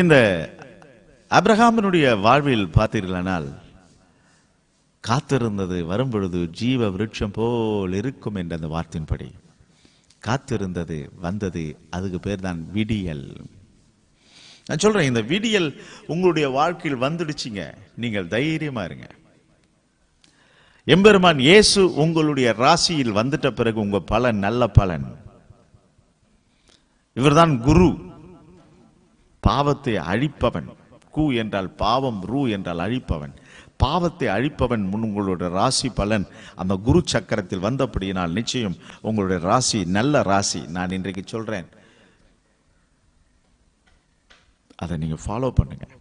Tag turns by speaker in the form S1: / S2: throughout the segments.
S1: இந்த அப்ரஹாமனுடைய வாழ்வில் பார்த்தீர்களானால் காத்திருந்தது வரும்பொழுது ஜீவ விருட்சம் போல் இருக்கும் என்ற அந்த வார்த்தையின்படி காத்திருந்தது வந்தது அதுக்கு பேர் தான் விடியல் நான் சொல்றேன் இந்த விடியல் உங்களுடைய வாழ்க்கையில் வந்துடுச்சிங்க நீங்கள் தைரியமா இருங்க எம்பெருமான் இயேசு உங்களுடைய ராசியில் வந்துட்ட பிறகு உங்க பலன் நல்ல பலன் இவர்தான் குரு பாவத்தை அழிப்பவன் கு என்றால் பாவம் ரூ என்றால் அழிப்பவன் பாவத்தை அழிப்பவன் முன் உங்களுடைய ராசி பலன் அந்த குரு சக்கரத்தில் வந்தபடியினால் நிச்சயம் உங்களுடைய ராசி நல்ல ராசி நான் இன்றைக்கு சொல்கிறேன் அதை நீங்கள் ஃபாலோ பண்ணுங்கள்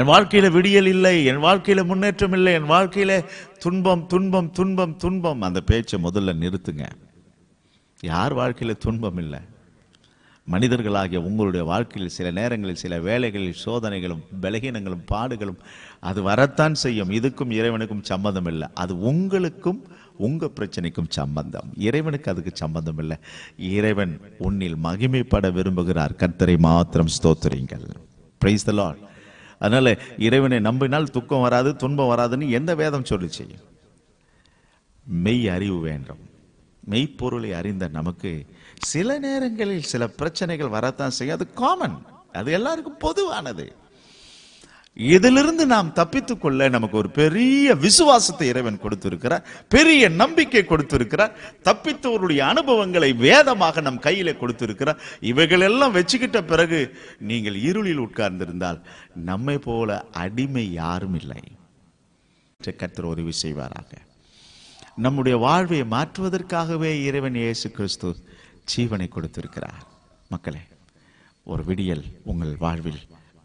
S1: என் வாழ்க்கையில் விடியல் இல்லை என் வாழ்க்கையில் முன்னேற்றம் இல்லை என் வாழ்க்கையில் துன்பம் துன்பம் துன்பம் துன்பம் அந்த பேச்சை முதல்ல நிறுத்துங்க யார் வாழ்க்கையில் துன்பம் இல்லை மனிதர்களாகிய உங்களுடைய வாழ்க்கையில் சில நேரங்களில் சில வேலைகளில் சோதனைகளும் பலகீனங்களும் பாடுகளும் அது வரத்தான் செய்யும் இதுக்கும் இறைவனுக்கும் சம்மந்தம் இல்லை அது உங்களுக்கும் உங்கள் பிரச்சனைக்கும் சம்பந்தம் இறைவனுக்கு அதுக்கு சம்பந்தம் இல்லை இறைவன் உன்னில் மகிமைப்பட விரும்புகிறார் கர்த்தரை மாத்திரம் ஸ்தோத்துறீங்கள் பிரைஸ் த லார்ட் அதனால் இறைவனை நம்பினால் துக்கம் வராது துன்பம் வராதுன்னு எந்த வேதம் சொல்லிச்சு மெய் அறிவு வேண்டும் மெய்ப்பொருளை அறிந்த நமக்கு சில நேரங்களில் சில பிரச்சனைகள் வரத்தான் செய்யும் அது காமன் அது எல்லாருக்கும் பொதுவானது இதிலிருந்து நாம் தப்பித்துக் கொள்ள நமக்கு ஒரு பெரிய விசுவாசத்தை இறைவன் கொடுத்திருக்கிறார் பெரிய நம்பிக்கை கொடுத்திருக்கிறார் தப்பித்தவருடைய அனுபவங்களை வேதமாக நம் கையில கொடுத்திருக்கிறார் இவைகள் எல்லாம் வச்சுக்கிட்ட பிறகு நீங்கள் இருளில் உட்கார்ந்திருந்தால் நம்மை போல அடிமை யாரும் இல்லை கத்திர உதவி செய்வாராக நம்முடைய வாழ்வை மாற்றுவதற்காகவே இறைவன் இயேசு கிறிஸ்து ஜீவனை கொடுத்திருக்கிறார் மக்களே ஒரு விடியல் உங்கள் வாழ்வில்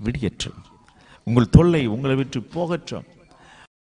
S1: விடியற்றும் உங்கள் தொல்லை உங்களை விட்டு போகற்றும்